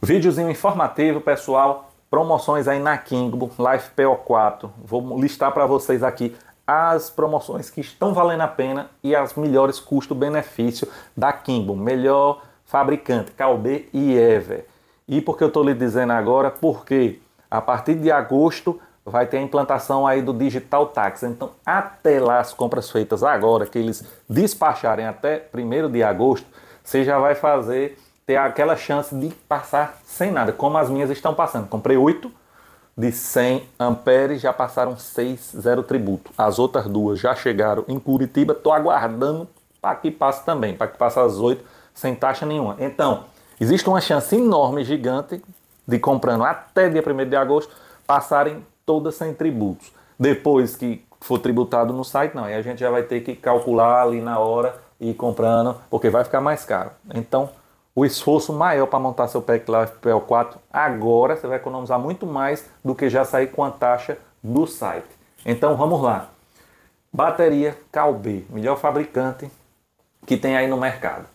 Vídeozinho informativo, pessoal. Promoções aí na Kingbo, Life PO4. Vou listar para vocês aqui as promoções que estão valendo a pena e as melhores custo-benefício da Kimbo, melhor fabricante, Calbe e Ever. E porque eu estou lhe dizendo agora, porque a partir de agosto vai ter a implantação aí do Digital Tax. Então, até lá as compras feitas agora, que eles despacharem até 1 de agosto, você já vai fazer ter aquela chance de passar sem nada, como as minhas estão passando. Comprei 8 de 100 amperes, já passaram 6, zero tributo. As outras duas já chegaram em Curitiba, estou aguardando para que passe também, para que passe as 8 sem taxa nenhuma. Então, existe uma chance enorme, gigante, de comprando até dia 1 de agosto, passarem todas sem tributos. Depois que for tributado no site, não, aí a gente já vai ter que calcular ali na hora e comprando, porque vai ficar mais caro. Então, o esforço maior para montar seu PEC lá PL4, agora você vai economizar muito mais do que já sair com a taxa do site. Então vamos lá. Bateria Calbe, melhor fabricante que tem aí no mercado.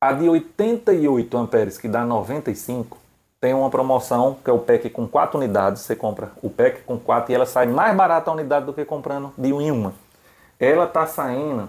A de 88 amperes que dá 95 tem uma promoção que é o pack com 4 unidades, você compra o pack com 4 e ela sai mais barata a unidade do que comprando de 1 em uma. Ela tá saindo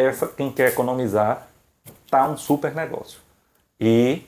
essa, quem quer economizar, tá um super negócio. E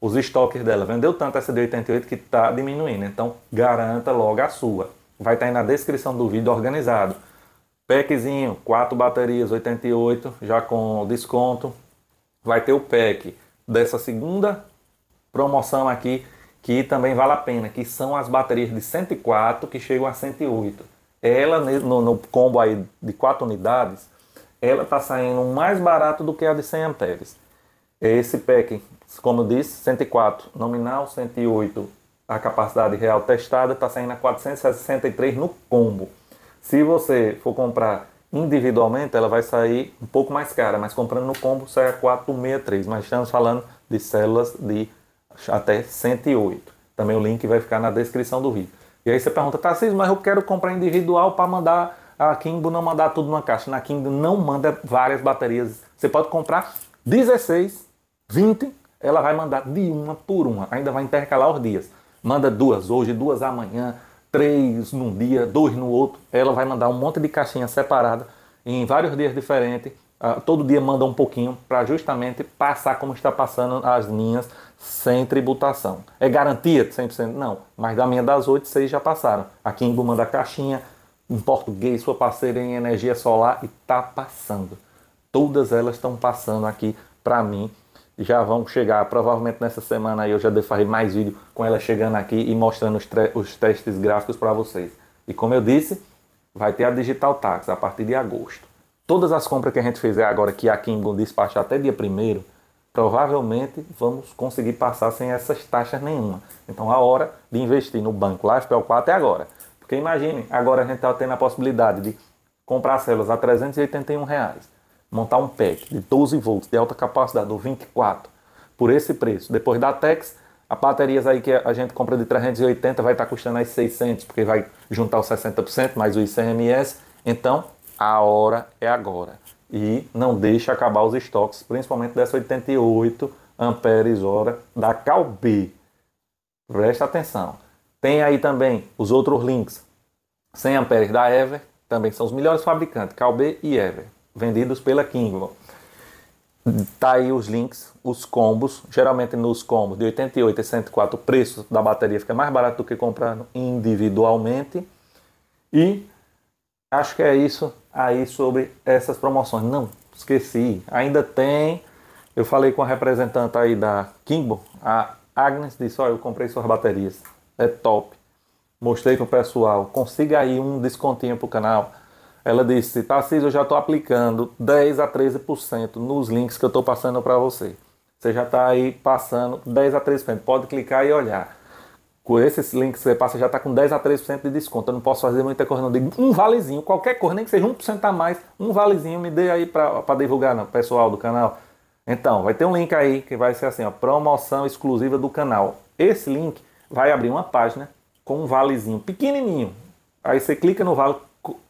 os estoques dela vendeu tanto essa de 88 que está diminuindo. Então, garanta logo a sua. Vai estar tá aí na descrição do vídeo organizado. Packzinho, quatro baterias, 88, já com desconto. Vai ter o pack dessa segunda promoção aqui, que também vale a pena, que são as baterias de 104 que chegam a 108. Ela, no, no combo aí de quatro unidades, ela está saindo mais barato do que a de 100 amperes. Esse pack, como eu disse, 104 nominal, 108 a capacidade real testada, está saindo a 463 no combo. Se você for comprar individualmente, ela vai sair um pouco mais cara, mas comprando no combo sai a 463. Mas estamos falando de células de até 108. Também o link vai ficar na descrição do vídeo. E aí você pergunta, Tarcísio, mas eu quero comprar individual para mandar a Kimbo não mandar tudo numa caixa. Na Kimbo não manda várias baterias. Você pode comprar 16, 20, ela vai mandar de uma por uma. Ainda vai intercalar os dias. Manda duas hoje, duas amanhã, três num dia, dois no outro. Ela vai mandar um monte de caixinha separada em vários dias diferentes. Ah, todo dia manda um pouquinho para justamente passar como está passando as minhas sem tributação. É garantia de 100%? Não, mas da minha das 8, 6 já passaram. A Kimbo manda caixinha, em português, sua parceira em energia solar e tá passando. Todas elas estão passando aqui para mim. Já vão chegar, provavelmente nessa semana aí eu já devo mais vídeo com ela chegando aqui e mostrando os, os testes gráficos para vocês. E como eu disse, vai ter a Digital Tax a partir de agosto. Todas as compras que a gente fizer agora aqui aqui em despacho até dia 1 provavelmente vamos conseguir passar sem essas taxas nenhuma. Então a hora de investir no banco LifePL4 é agora. Porque imagine, agora a gente está tendo a possibilidade de comprar células a 381 reais, montar um pack de 12 volts de alta capacidade ou 24 por esse preço. Depois da Tex, as baterias aí que a gente compra de 380 vai estar tá custando as 600, porque vai juntar os 60% mais o ICMS. Então, a hora é agora. E não deixe acabar os estoques, principalmente dessa 88 amperes hora da Calbi. Presta atenção. Tem aí também os outros links 100 amperes da Ever, também são os melhores fabricantes, Calbe e Ever, vendidos pela Kingman. Tá aí os links, os combos. Geralmente nos combos de 88 e 104 o preço da bateria fica mais barato do que comprando individualmente. E acho que é isso aí sobre essas promoções. Não, esqueci. Ainda tem. Eu falei com a representante aí da Kimbo, a Agnes disse: "Olha, eu comprei suas baterias. É top mostrei pro pessoal, consiga aí um descontinho pro canal. Ela disse, Cis, eu já estou aplicando 10 a 13% nos links que eu estou passando para você. Você já está aí passando 10 a 13%. Pode clicar e olhar. Com esses links que você passa, já está com 10 a 13% de desconto. Eu não posso fazer muita coisa, não. Digo um valezinho, qualquer coisa, nem que seja 1% a mais, um valezinho me dê aí para divulgar, no pessoal do canal. Então, vai ter um link aí que vai ser assim, ó, promoção exclusiva do canal. Esse link vai abrir uma página com um valezinho pequenininho. Aí você clica no vale,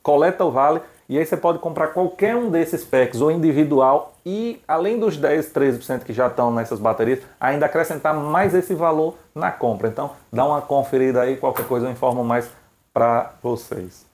coleta o vale e aí você pode comprar qualquer um desses packs ou individual e além dos 10, 13% que já estão nessas baterias, ainda acrescentar mais esse valor na compra. Então, dá uma conferida aí, qualquer coisa eu informo mais para vocês.